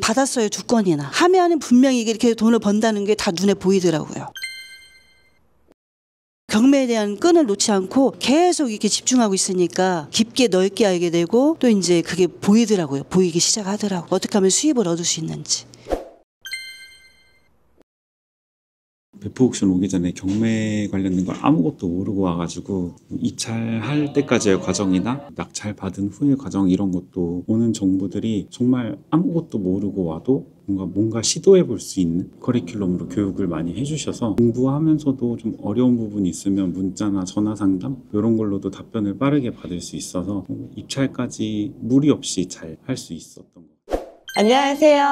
받았어요 두 건이나 하면은 분명히 이렇게 돈을 번다는 게 다 눈에 보이더라고요. 경매에 대한 끈을 놓지 않고 계속 이렇게 집중하고 있으니까 깊게 넓게 알게 되고 또 이제 그게 보이더라고요. 보이기 시작하더라고. 요 어떻게 하면 수입을 얻을 수 있는지. 배포옥션 오기 전에 경매 관련된 걸 아무것도 모르고 와가지고 이찰할 뭐 때까지의 과정이나 낙찰 받은 후의 과정 이런 것도 오는 정보들이 정말 아무것도 모르고 와도 뭔가 뭔가 시도해 볼수 있는 커리큘럼으로 교육을 많이 해주셔서 공부하면서도 좀 어려운 부분이 있으면 문자나 전화 상담 이런 걸로도 답변을 빠르게 받을 수 있어서 뭐 입찰까지 무리 없이 잘 할 수 있었던 안녕하세요.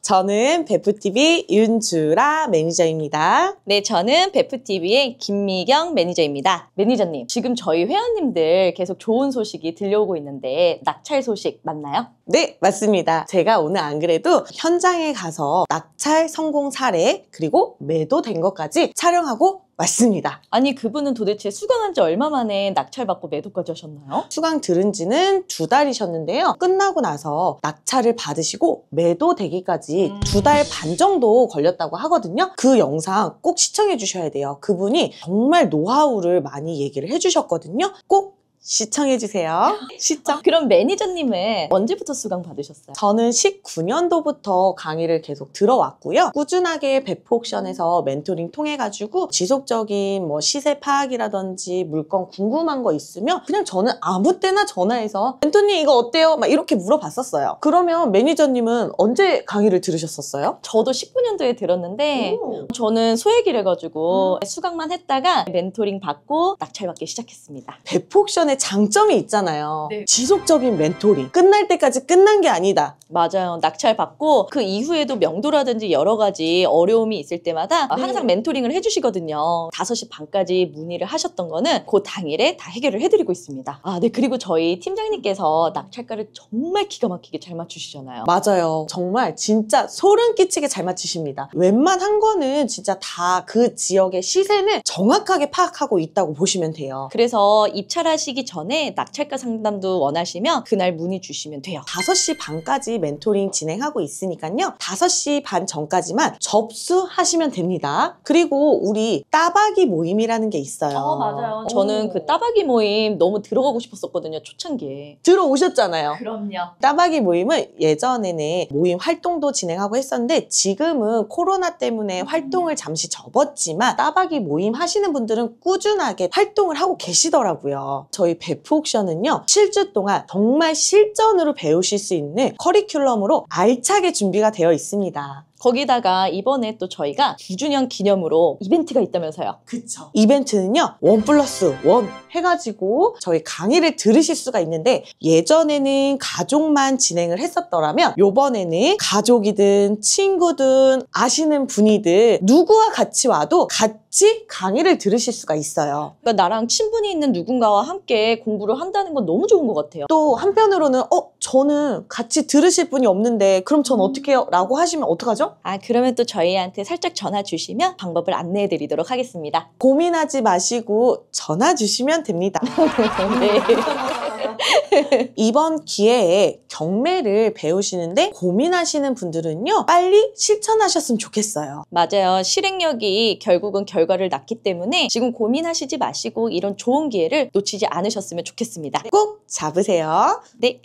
저는 베프TV 윤주라 매니저입니다. 네, 저는 베프TV의 김미경 매니저입니다. 매니저님, 지금 저희 회원님들 계속 좋은 소식이 들려오고 있는데 낙찰 소식 맞나요? 네, 맞습니다. 제가 오늘 안 그래도 현장에 가서 낙찰 성공 사례 그리고 매도된 것까지 촬영하고 맞습니다. 아니 그분은 도대체 수강한 지 얼마 만에 낙찰받고 매도까지 하셨나요? 수강 들은 지는 두 달이셨는데요. 끝나고 나서 낙찰을 받으시고 매도 되기까지 음... 두달 반 정도 걸렸다고 하거든요. 그 영상 꼭 시청해 주셔야 돼요. 그분이 정말 노하우를 많이 얘기를 해주셨거든요. 꼭 시청해주세요. 시청. 아, 그럼 매니저님은 언제부터 수강 받으셨어요? 저는 19년도부터 강의를 계속 들어왔고요. 꾸준하게 배포옥션에서 멘토링 통해가지고 지속적인 뭐 시세 파악이라든지 물건 궁금한 거 있으면 그냥 저는 아무 때나 전화해서 멘토님 이거 어때요? 막 이렇게 물어봤었어요. 그러면 매니저님은 언제 강의를 들으셨었어요? 저도 19년도에 들었는데 오. 저는 소액이래가지고 음. 수강만 했다가 멘토링 받고 낙찰받기 시작했습니다. 배포옥션 장점이 있잖아요. 네. 지속적인 멘토링. 끝날 때까지 끝난 게 아니다. 맞아요. 낙찰 받고 그 이후에도 명도라든지 여러 가지 어려움이 있을 때마다 네. 항상 멘토링을 해주시거든요. 5시 반까지 문의를 하셨던 거는 그 당일에 다 해결을 해드리고 있습니다. 아, 네. 그리고 저희 팀장님께서 낙찰가를 정말 기가 막히게 잘 맞추시잖아요. 맞아요. 정말 진짜 소름 끼치게 잘 맞추십니다. 웬만한 거는 진짜 다 그 지역의 시세는 정확하게 파악하고 있다고 보시면 돼요. 그래서 입찰하시기 전에 낙찰가 상담도 원하시면 그날 문의 주시면 돼요. 5시 반까지 멘토링 진행하고 있으니까요. 5시 반 전까지만 접수하시면 됩니다. 그리고 우리 따박이 모임이라는 게 있어요. 어, 맞아요. 저는 오. 그 따박이 모임 너무 들어가고 싶었었거든요. 초창기에. 들어오셨잖아요. 그럼요. 따박이 모임은 예전에는 모임 활동도 진행하고 했었는데 지금은 코로나 때문에 음. 활동을 잠시 접었지만 따박이 모임 하시는 분들은 꾸준하게 활동을 하고 계시더라고요. 저희 베프 옥션은요. 7주 동안 정말 실전으로 배우실 수 있는 커리큘 커리큘럼으로 알차게 준비가 되어 있습니다. 거기다가 이번에 또 저희가 9주년 기념으로 이벤트가 있다면서요. 그쵸. 이벤트는요. 원 플러스 원 해가지고 저희 강의를 들으실 수가 있는데 예전에는 가족만 진행을 했었더라면 요번에는 가족이든 친구든 아시는 분이든 누구와 같이 와도 같이 강의를 들으실 수가 있어요. 그러니까 나랑 친분이 있는 누군가와 함께 공부를 한다는 건 너무 좋은 것 같아요. 또 한편으로는 어 저는 같이 들으실 분이 없는데 그럼 전 음. 어떻게 해요? 라고 하시면 어떡하죠? 아 그러면 또 저희한테 살짝 전화 주시면 방법을 안내해 드리도록 하겠습니다. 고민하지 마시고 전화 주시면 됩니다. 네. 이번 기회에 경매를 배우시는데 고민하시는 분들은요 빨리 실천하셨으면 좋겠어요 맞아요 실행력이 결국은 결과를 낳기 때문에 지금 고민하시지 마시고 이런 좋은 기회를 놓치지 않으셨으면 좋겠습니다 꼭 잡으세요 네,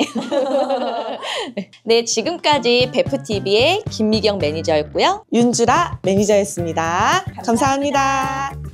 네 지금까지 베프TV의 김미경 매니저였고요 윤주라 매니저였습니다 감사합니다. 감사합니다.